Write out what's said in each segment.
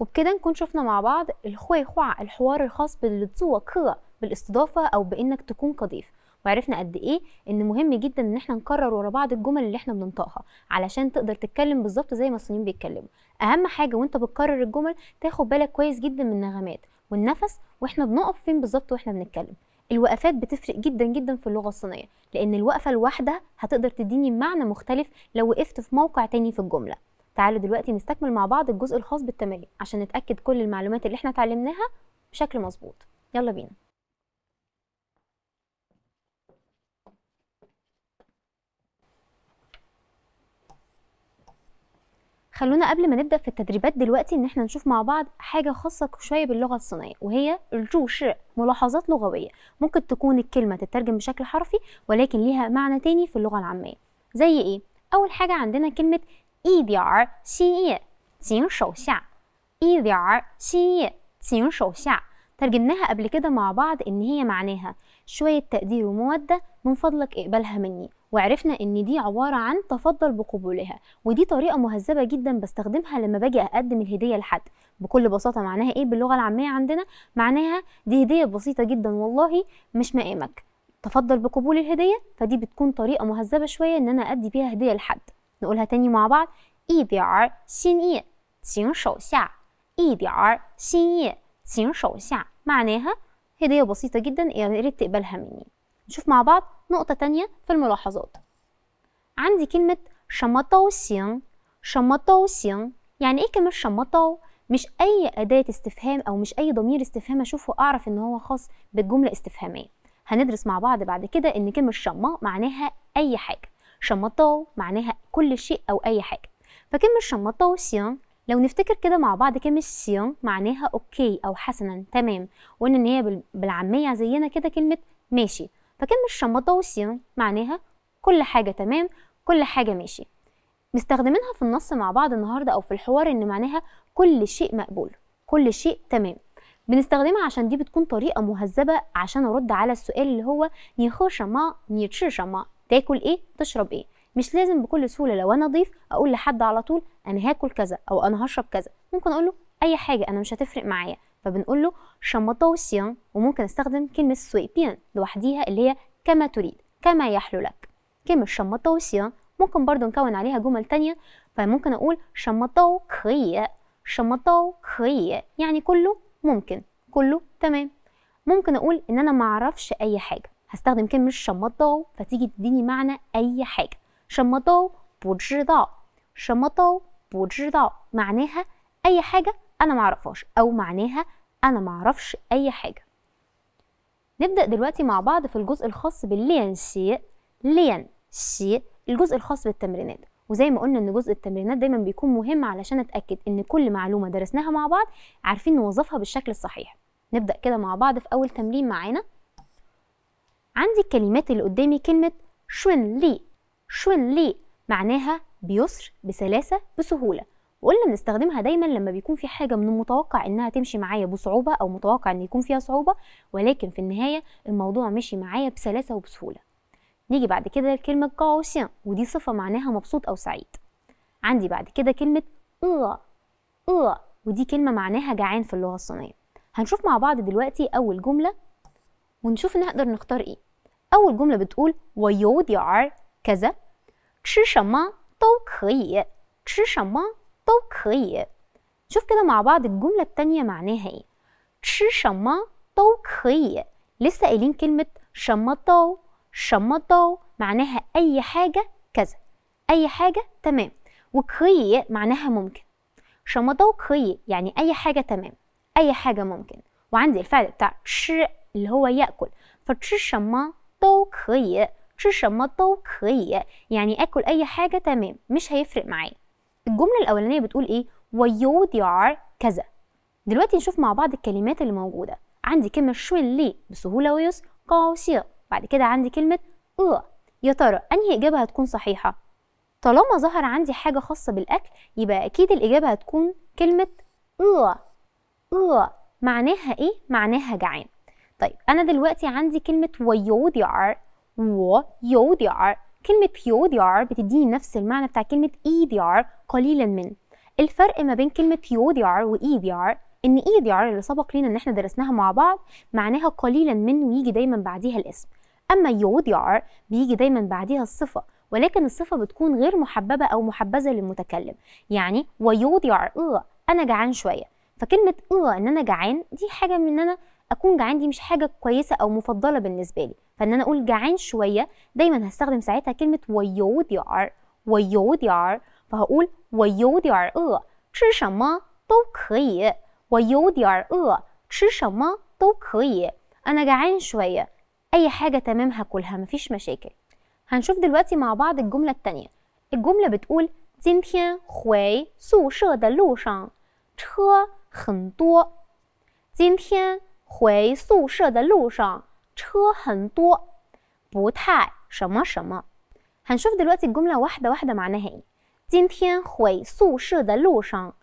وبكده نكون شفنا مع بعض الخوي الحوار الخاص بالتزوة كوة بالاستضافة أو بإنك تكون قضيف وعرفنا قد ايه ان مهم جدا ان احنا نكرر ورا بعض الجمل اللي احنا بننطقها علشان تقدر تتكلم بالظبط زي ما الصينيين بيتكلموا اهم حاجه وانت بتكرر الجمل تاخد بالك كويس جدا من النغمات والنفس واحنا بنقف فين بالظبط واحنا بنتكلم الوقفات بتفرق جدا جدا في اللغه الصينيه لان الوقفه الواحده هتقدر تديني معنى مختلف لو وقفت في موقع تاني في الجمله تعالوا دلوقتي نستكمل مع بعض الجزء الخاص بالتمارين عشان نتأكد كل المعلومات اللي احنا اتعلمناها بشكل مظبوط يلا بينا خلونا قبل ما نبدأ في التدريبات دلوقتي ان احنا نشوف مع بعض حاجة خاصة شوية باللغة الصينية وهي الجوش ملاحظات لغوية ممكن تكون الكلمة تترجم بشكل حرفي ولكن ليها معنى تاني في اللغة العامية زي ايه؟ اول حاجة عندنا كلمة 一点儿新叶井手下一点儿新叶井手下 ترجمناها قبل كده مع بعض ان هي معناها شوية تقدير ومودة من فضلك اقبلها مني وعرفنا ان دي عبارة عن تفضل بقبولها ودي طريقة مهذبة جدا بستخدمها لما باجي اقدم الهدية لحد بكل بساطة معناها ايه باللغة العامية عندنا معناها دي هدية بسيطة جدا والله مش مقامك تفضل بقبول الهدية فدي بتكون طريقة مهذبة شوية ان انا ادي بيها هدية لحد نقولها تاني مع بعض معناها هدية بسيطة جدا يا ريت تقبلها مني نشوف مع بعض نقطة تانية في الملاحظات عندي كلمة شمطو سين شمطو سين يعني ايه كلمة شمطو؟ مش أي أداة استفهام أو مش أي ضمير استفهام أشوفه أعرف إن هو خاص بالجملة استفهامية هندرس مع بعض بعد كده إن كلمة شما معناها أي حاجة شمطاو معناها كل شيء أو أي حاجة فكلمة شمطاو سيان لو نفتكر كده مع بعض كلمة سيان معناها أوكي أو حسنا تمام وقلنا إن هي بالعامية زينا كده كلمة ماشي فكلمة شمطاو سيان معناها كل حاجة تمام كل حاجة ماشي مستخدمينها في النص مع بعض النهاردة أو في الحوار إن معناها كل شيء مقبول كل شيء تمام بنستخدمها عشان دي بتكون طريقة مهذبة عشان أرد على السؤال اللي هو نيخو شما نيتشي شما تاكل ايه تشرب ايه مش لازم بكل سهوله لو انا ضيف اقول لحد على طول انا هاكل كذا او انا هشرب كذا ممكن اقول له اي حاجه انا مش هتفرق معايا فبنقول له شمطوسيان وممكن استخدم كلمه سوي بيان لوحديها اللي هي كما تريد كما يحلو لك كلمه شمطوسيان ممكن برضو نكون عليها جمل تانية فممكن اقول شمطو خي شمطو خي يعني كله ممكن كله تمام ممكن اقول ان انا معرفش اي حاجه هستخدم كلمة شمطو فتيجي تديني معنى أي حاجة شمطو بوجرداو شمطو بوجرداو معناها أي حاجة أنا معرفهاش أو معناها أنا معرفش أي حاجة نبدأ دلوقتي مع بعض في الجزء الخاص باللين شيء لين شيء الجزء الخاص بالتمرينات وزي ما قلنا ان جزء التمرينات دايما بيكون مهم علشان اتاكد ان كل معلومه درسناها مع بعض عارفين نوظفها بالشكل الصحيح نبدا كده مع بعض في اول تمرين معانا عندي الكلمات اللي قدامي كلمة شون لي شون لي معناها بيسر بسلاسة بسهولة وقلنا بنستخدمها دايما لما بيكون في حاجة من المتوقع انها تمشي معايا بصعوبة او متوقع ان يكون فيها صعوبة ولكن في النهاية الموضوع مشي معايا بسلاسة وبسهولة نيجي بعد كده لكلمة قاوشين ودي صفة معناها مبسوط او سعيد عندي بعد كده كلمة اه اه ودي كلمة معناها جعان في اللغة الصينية هنشوف مع بعض دلوقتي اول جملة ونشوف نقدر نختار ايه أول جملة بتقول 我有点儿 كذا شما شما كي كي شوف كده مع بعض الجملة التانية معناها ايه شما كي لسه قايلين كلمة شما شما تو معناها أي حاجة كذا أي حاجة تمام وكي معناها ممكن شما تو كي يعني أي حاجة تمام أي حاجة ممكن وعندي الفعل بتاع ش اللي هو يأكل فتش شما 都可以吃什么都可以 يعني اكل اي حاجه تمام مش هيفرق معايا الجمله الاولانيه بتقول ايه ويوديار كذا دلوقتي نشوف مع بعض الكلمات اللي موجوده عندي كلمه اللي بسهوله ويس قاسية، بعد كده عندي كلمه اه يا ترى انهي اجابه هتكون صحيحه طالما ظهر عندي حاجه خاصه بالاكل يبقى اكيد الاجابه هتكون كلمه اه اه معناها ايه معناها جعان طيب أنا دلوقتي عندي كلمة ويوديار ويوديار كلمة يوديار بتديني نفس المعنى بتاع كلمة ايديار قليلا من الفرق ما بين كلمة يوديار وإيديار إن إيديار اللي سبق لينا إن إحنا درسناها مع بعض معناها قليلا من ويجي دايما بعديها الاسم أما يوديار بيجي دايما بعديها الصفة ولكن الصفة بتكون غير محببة أو محبذة للمتكلم يعني ويوديار أه أنا جعان شوية فكلمة أه إن أنا جعان دي حاجة من إن أنا اكون جعان دي مش حاجه كويسه او مفضله بالنسبه لي فان انا اقول جعان شويه دايما هستخدم ساعتها كلمه ويود يار فهقول 我有点饿 شما تو كي انا جعان شويه اي حاجه تمام هاكلها مفيش مشاكل هنشوف دلوقتي مع بعض الجمله التانية الجمله بتقول خوي 今天回宿舍的路上车很多今天回宿舍的路上车很多，بوتاي دلوقتي الجملة واحدة واحدة معناها ايه. 今天回宿舍的路上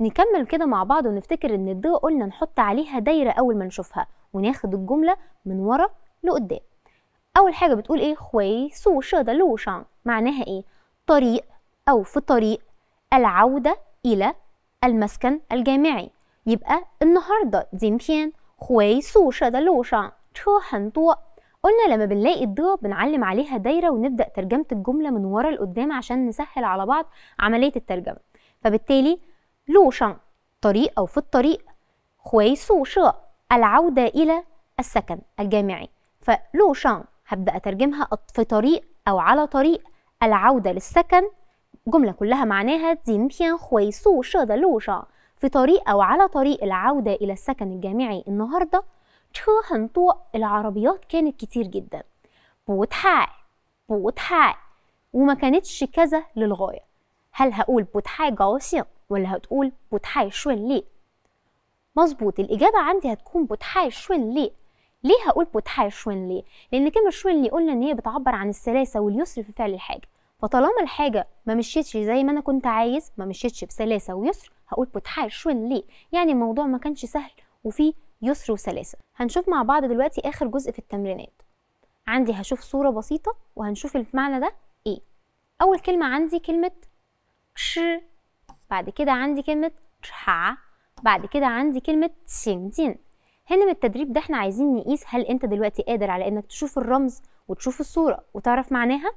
نكمل كده مع بعض ونفتكر ان الض قلنا نحط عليها دايرة أول ما نشوفها وناخد الجملة من ورا لقدام. أول حاجة بتقول ايه؟ شان معناها ايه؟ طريق أو في طريق العودة إلى المسكن الجامعي يبقى النهاردة ديمبيان 回宿舍的路上车很多 قلنا لما بنلاقي الضوء بنعلم عليها دايرة ونبدأ ترجمة الجملة من ورا لقدام عشان نسهل على بعض عملية الترجمة فبالتالي لو شان طريق أو في الطريق خوي سو شو العودة إلى السكن الجامعي فلو شان هبدأ أترجمها في طريق أو على طريق العودة للسكن جملة كلها معناها دين بيان خوي سو شو ده لو شان في طريق أو على طريق العودة إلى السكن الجامعي النهاردة تشو العربيات كانت كتير جدا بوتحاي بوتحاي وما كانتش كذا للغاية هل هقول بوتحاي جاوسين ولا هتقول بوتحاي شوين ليه؟ مظبوط الإجابة عندي هتكون بوتحاي شوين ليه ليه هقول بوتحاي شوين ليه؟ لأن كلمة شوين ليه قلنا إن هي بتعبر عن السلاسة واليسر في فعل الحاجة فطالما الحاجة ما مشيتش زي ما أنا كنت عايز ما مشيتش بسلاسة ويسر هقول بوتحال شون لي يعني الموضوع ما كانش سهل وفيه يسر وسلاسة هنشوف مع بعض دلوقتي آخر جزء في التمرينات عندي هشوف صورة بسيطة وهنشوف المعنى ده إيه أول كلمة عندي كلمة ش بعد كده عندي كلمة شحع بعد كده عندي كلمة تشينجين هنا من التدريب ده احنا عايزين نقيس هل انت دلوقتي قادر على انك تشوف الرمز وتشوف الصورة وتعرف معناها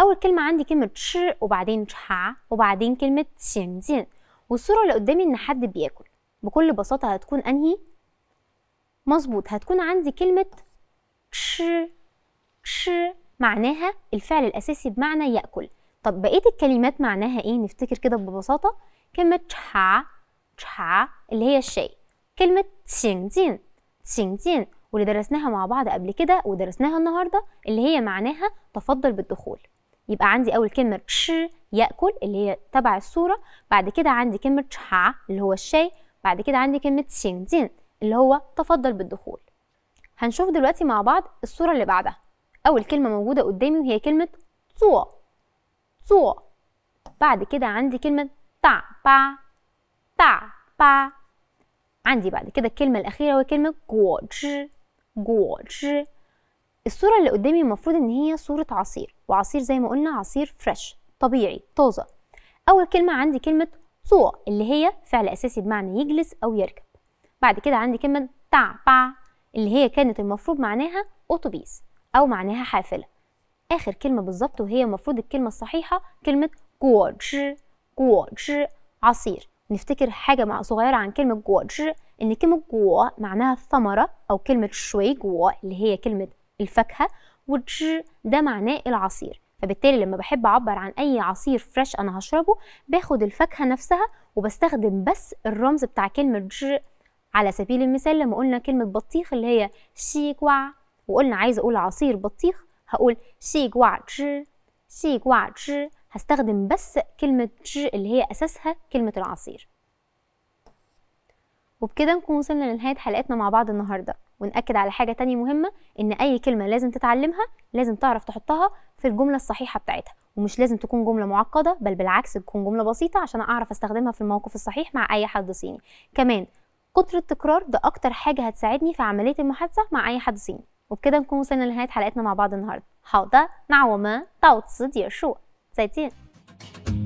أول كلمة عندي كلمة ش وبعدين شحع وبعدين كلمة تشينجين والصورة اللي قدامي إن حد بياكل بكل بساطة هتكون أنهي مظبوط هتكون عندي كلمة كش كش معناها الفعل الأساسي بمعنى يأكل طب بقية الكلمات معناها إيه نفتكر كده ببساطة كلمة تشا تشا اللي هي الشاي كلمة تشينجين تشينجين واللي درسناها مع بعض قبل كده ودرسناها النهاردة اللي هي معناها تفضل بالدخول يبقى عندي أول كلمة تش ياكل اللي هي تبع الصوره بعد كده عندي كلمه شا اللي هو الشاي بعد كده عندي كلمه سين دين اللي هو تفضل بالدخول هنشوف دلوقتي مع بعض الصوره اللي بعدها اول كلمه موجوده قدامي وهي كلمه صو صو بعد كده عندي كلمه تع با تع با عندي بعد كده الكلمه الاخيره وهي كلمه جوج جوج الصورة اللي قدامي المفروض إن هي صورة عصير وعصير زي ما قلنا عصير فريش طبيعي طازة أول كلمة عندي كلمة صوع اللي هي فعل أساسي بمعنى يجلس أو يركب بعد كده عندي كلمة تع بع اللي هي كانت المفروض معناها أوتوبيس أو معناها حافلة آخر كلمة بالظبط وهي المفروض الكلمة الصحيحة كلمة جوج جوج عصير نفتكر حاجة مع صغيرة عن كلمة جوج إن كلمة جوا معناها الثمرة أو كلمة شوي جوا اللي هي كلمة الفاكهة وج ده معناه العصير فبالتالي لما بحب اعبر عن اي عصير فريش انا هشربه باخد الفاكهه نفسها وبستخدم بس الرمز بتاع كلمه جر على سبيل المثال لما قلنا كلمه بطيخ اللي هي شيكوا وقلنا عايزه اقول عصير بطيخ هقول شيكوا جر شيكوا جر هستخدم بس كلمه جر اللي هي اساسها كلمه العصير وبكده نكون وصلنا لنهايه حلقتنا مع بعض النهارده ونأكد على حاجة تانية مهمة إن أي كلمة لازم تتعلمها لازم تعرف تحطها في الجملة الصحيحة بتاعتها ومش لازم تكون جملة معقدة بل بالعكس تكون جملة بسيطة عشان أعرف أستخدمها في الموقف الصحيح مع أي حد صيني كمان كتر التكرار ده أكتر حاجة هتساعدني في عملية المحادثة مع أي حد صيني وبكده نكون وصلنا لنهاية حلقتنا مع بعض النهاردة 好的，那我们到此结束，再见。